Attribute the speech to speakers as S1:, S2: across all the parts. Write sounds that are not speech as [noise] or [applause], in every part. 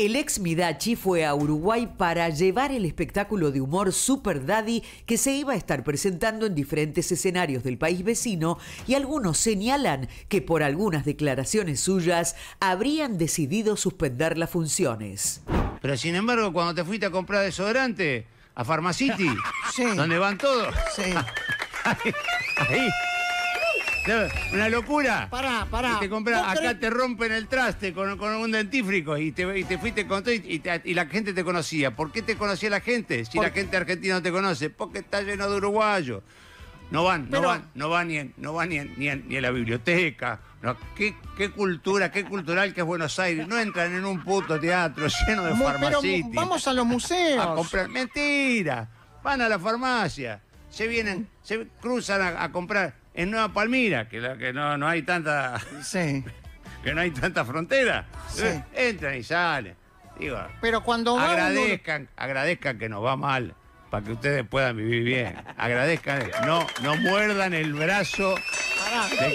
S1: El ex Midachi fue a Uruguay para llevar el espectáculo de humor Super Daddy que se iba a estar presentando en diferentes escenarios del país vecino y algunos señalan que por algunas declaraciones suyas habrían decidido suspender las funciones. Pero sin embargo, cuando te fuiste a comprar desodorante a Pharmacity,
S2: [laughs] donde van todos, sí. [laughs] ahí una locura. Pará, pará. acá te rompen el traste con, un dentífrico y te, fuiste con todo y, la gente te conocía. ¿Por qué te conocía la gente? Si la gente argentina no te conoce, porque está lleno de uruguayos. No van, no van, no van ni en, no van ni en, la biblioteca. No, ¿qué, cultura, qué cultural que es Buenos Aires. No entran en un puto teatro [laughs] lleno de farmacéuticos. Vamos a los museos. A comprar. Mentira. Van a la farmacia. Se vienen, se cruzan a comprar en Nueva Palmira, que, que no, no, hay tanta. [laughs] que no hay tanta frontera. Entran y salen. Digo, Pero cuando agradezcan, agradezcan que nos va mal para que ustedes puedan
S1: vivir bien. Agradezcan, no, no muerdan el brazo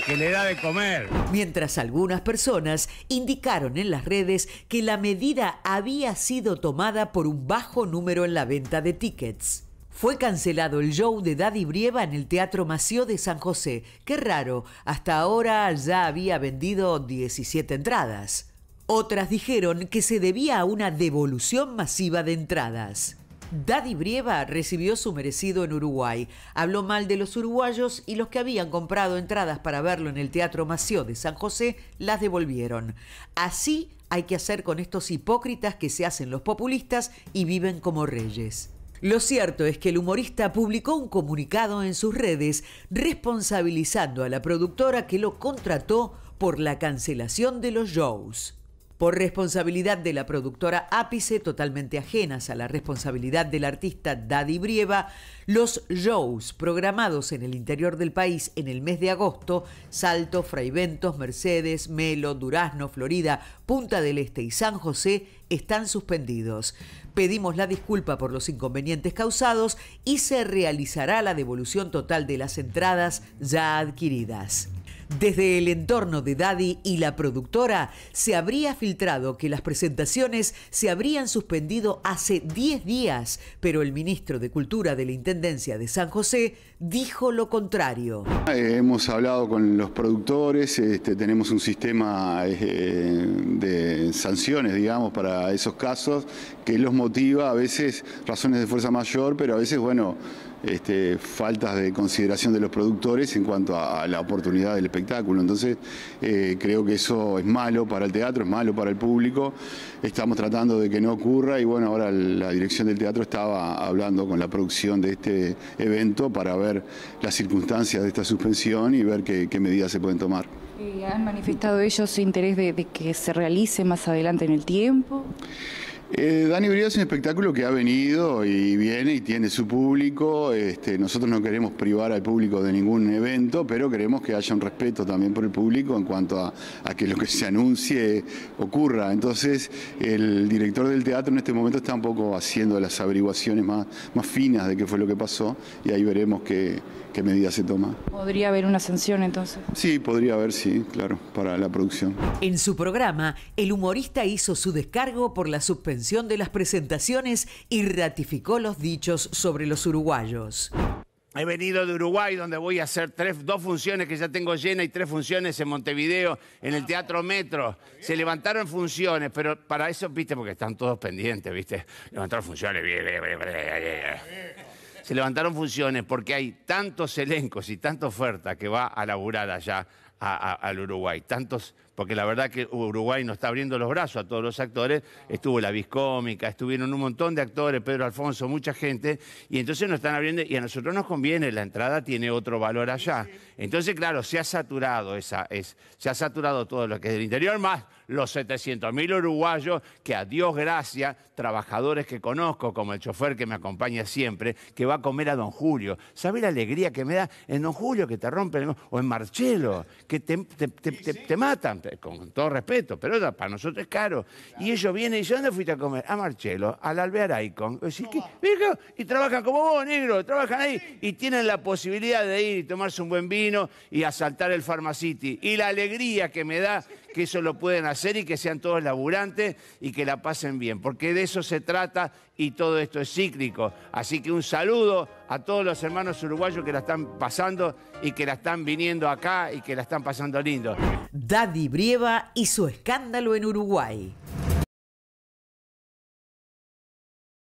S1: que le da de comer. Mientras algunas personas indicaron en las redes que la medida había sido tomada por un bajo número en la venta de tickets. Fue cancelado el show de Daddy Brieva en el Teatro Mació de San José. Qué raro, hasta ahora ya había vendido 17 entradas. Otras dijeron que se debía a una devolución masiva de entradas. Daddy Brieva recibió su merecido en Uruguay. Habló mal de los uruguayos y los que habían comprado entradas para verlo en el Teatro Mació de San José las devolvieron. Así hay que hacer con estos hipócritas que se hacen los populistas y viven como reyes. Lo cierto es que el humorista publicó un comunicado en sus redes responsabilizando a la productora que lo contrató por la cancelación de los shows por responsabilidad de la productora Ápice, totalmente ajenas a la responsabilidad del artista Daddy Brieva, los shows programados en el interior del país en el mes de agosto, Salto, Fraiventos, Mercedes, Melo, Durazno, Florida, Punta del Este y San José, están suspendidos. Pedimos la disculpa por los inconvenientes causados y se realizará la devolución total de las entradas ya adquiridas. Desde el entorno de Daddy y la productora se habría filtrado que las presentaciones se habrían suspendido hace 10 días, pero el ministro de Cultura de la Intendencia de San José dijo lo contrario.
S3: Eh, hemos hablado con los productores, este, tenemos un sistema eh, de sanciones, digamos, para esos casos que los motiva a veces razones de fuerza mayor, pero a veces, bueno, este, faltas de consideración de los productores en cuanto a, a la oportunidad del espectáculo. Entonces eh, creo que eso es malo para el teatro, es malo para el público. Estamos tratando de que no ocurra y bueno, ahora la dirección del teatro estaba hablando con la producción de este evento para ver las circunstancias de esta suspensión y ver qué, medidas se pueden tomar. ¿Han manifestado ellos interés de que se realice más adelante en el tiempo? Eh, Dani Brida es un espectáculo que ha venido y viene y tiene su público. Este, nosotros no queremos privar al público de ningún evento, pero queremos que haya un respeto también por el público en cuanto a, que lo que se anuncie ocurra. Entonces, el director del teatro en este momento está un poco haciendo las averiguaciones más, finas de qué fue lo que pasó y ahí veremos qué, qué medida se toma.
S1: ¿Podría haber una sanción entonces?
S3: Sí, podría haber, sí, claro, para la producción.
S1: En su programa, el humorista hizo su descargo por la suspensión de las presentaciones y ratificó los dichos sobre los uruguayos.
S2: He venido de Uruguay, donde voy a hacer tres, dos funciones que ya tengo llena y tres funciones en Montevideo, en el Teatro Metro. Se levantaron funciones, pero para eso, viste, porque están todos pendientes, viste. Levantaron funciones. Se levantaron funciones porque hay tantos elencos y tanta oferta que va a laburar allá al Uruguay. Tantos, porque la verdad que Uruguay nos está abriendo los brazos a todos los actores. Estuvo la Viscómica, estuvieron un montón de actores, Pedro Alfonso, mucha gente, y entonces nos están abriendo y a nosotros nos conviene, la entrada tiene otro valor allá. Entonces, claro, se ha saturado esa, es, se ha saturado todo lo que es del interior, más los 700.000 uruguayos que a Dios gracia, trabajadores que conozco, como el chofer que me acompaña siempre, que va a comer a Don Julio. ¿Sabe la alegría que me da en Don Julio que te rompen? O en Marchelo, que te, matan, con todo respeto, pero para nosotros es caro. Y ellos vienen y dicen, ¿dónde fuiste a comer? A Marcelo, al Alvear Icon. Y, trabajan como vos, negro, trabajan ahí. Y tienen la posibilidad de ir y tomarse un buen vino y asaltar el Pharmacity. Y la alegría que me da que eso lo pueden hacer y que sean todos laburantes y que la pasen bien, porque de eso se trata y todo esto es cíclico. Así que un saludo a todos los hermanos uruguayos que la están pasando y que la están viniendo acá y que la están pasando
S1: lindo. Daddy Brieva y su escándalo en Uruguay.